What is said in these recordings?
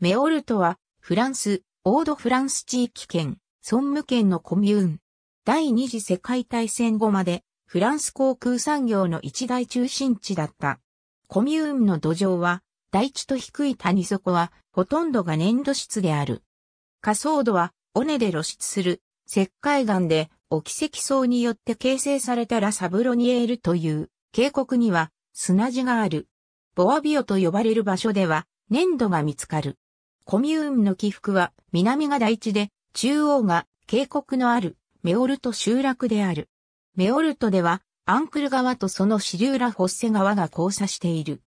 メオルトは、フランス、オードフランス地域圏、ソンム県のコミューン。第二次世界大戦後まで、フランス航空産業の一大中心地だった。コミューンの土壌は、大地と低い谷底は、ほとんどが粘土質である。下層土は、尾根で露出する、石灰岩で、沖石層によって形成されたラサブロニエールという、渓谷には、砂地がある。ボアビオと呼ばれる場所では、粘土が見つかる。コミューンの起伏は南が大地で、中央が渓谷のあるメオルト集落である。メオルトではアンクル川とその支流ラ・ホッセ川が交差している。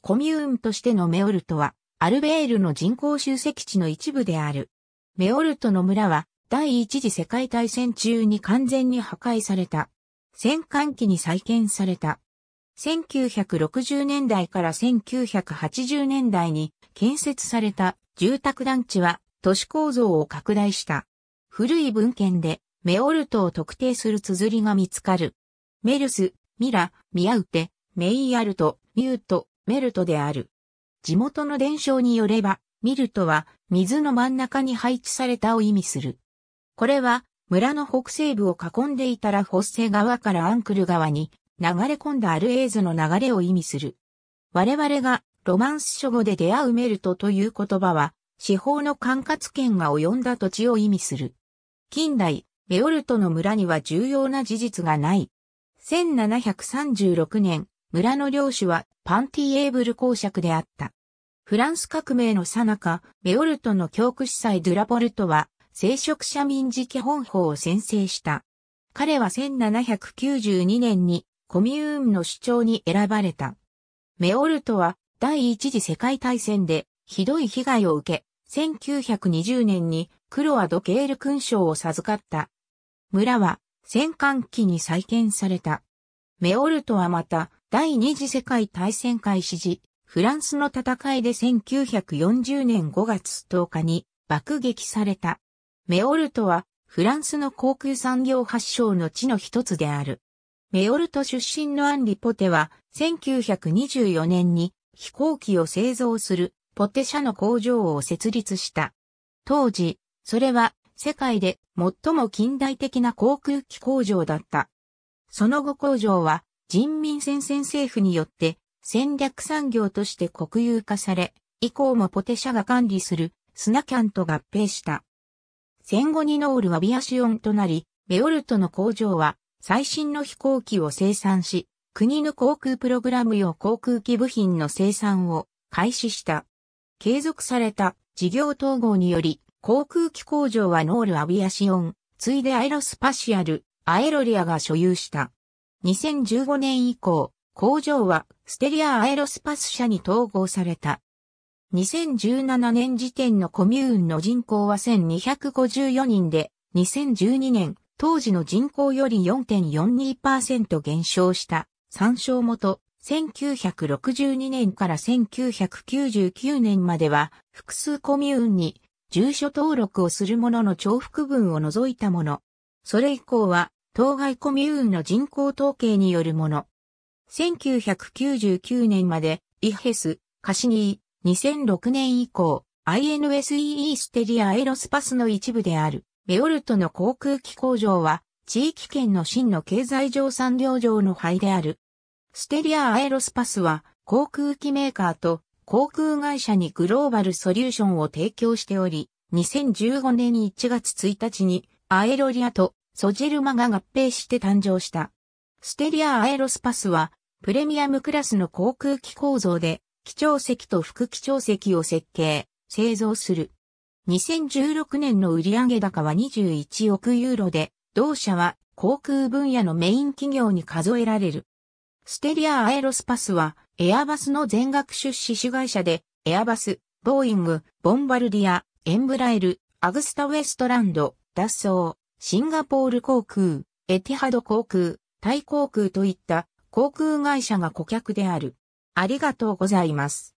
コミューンとしてのメオルトはアルベールの人口集積地の一部である。メオルトの村は第一次世界大戦中に完全に破壊された。戦艦機に再建された。1960年代から1980年代に建設された住宅団地は都市構造を拡大した。古い文献でメオルトを特定する綴りが見つかる。メルス、ミラ、ミアウテ、メイアルト、ミュート、メルトである。地元の伝承によれば、ミルトは水の真ん中に配置されたを意味する。これは村の北西部を囲んでいたらフォッセ川からアンクル川に流れ込んだアルエーズの流れを意味する。我々がロマンス書語で出会うメルトという言葉は、司法の管轄権が及んだ土地を意味する。近代、メオルトの村には重要な事実がない。1736年、村の領主はパンティエーブル公爵であった。フランス革命の最中、メオルトの教区司祭ドゥラポルトは、聖職者民事基本法を宣誓した。彼は1792年にコミューンの主張に選ばれた。メオルトは第一次世界大戦でひどい被害を受け、1920年にクロアド・ゲール勲章を授かった。村は戦艦機に再建された。メオルトはまた第二次世界大戦開始時、フランスの戦いで1940年5月10日に爆撃された。メオルトはフランスの航空産業発祥の地の一つである。メオルト出身のアンリ・ポテは1924年に飛行機を製造するポテ社の工場を設立した。当時、それは世界で最も近代的な航空機工場だった。その後工場は人民戦線政府によって戦略産業として国有化され、以降もポテ社が管理するスナキャンと合併した。戦後にノールはビアシオンとなり、ベオルトの工場は最新の飛行機を生産し、国の航空プログラム用航空機部品の生産を開始した。継続された事業統合により、航空機工場はノール・アビアシオン、ついでアイロスパシアル、アエロリアが所有した。2015年以降、工場はステリア・アエロスパス社に統合された。2017年時点のコミューンの人口は1254人で、2012年、当時の人口より4.42%減少した。参照元、1962年から1999年までは、複数コミューンに住所登録をする者のの重複分を除いたもの。それ以降は、当該コミューンの人口統計によるもの。1999年まで、イヘス、カシニー、2006年以降、INSEE ステリアエロスパスの一部である、ベオルトの航空機工場は、地域圏の真の経済上産業上の灰である、ステリアアエロスパスは航空機メーカーと航空会社にグローバルソリューションを提供しており、2015年1月1日にアエロリアとソジェルマが合併して誕生した。ステリアアエロスパスはプレミアムクラスの航空機構造で基調席と副基調席を設計、製造する。2016年の売上高は21億ユーロで、同社は航空分野のメイン企業に数えられる。ステリア・アエロスパスは、エアバスの全額出資主会社で、エアバス、ボーイング、ボンバルディア、エンブラエル、アグスタ・ウェストランド、ダッソー、シンガポール航空、エティハド航空、タイ航空といった航空会社が顧客である。ありがとうございます。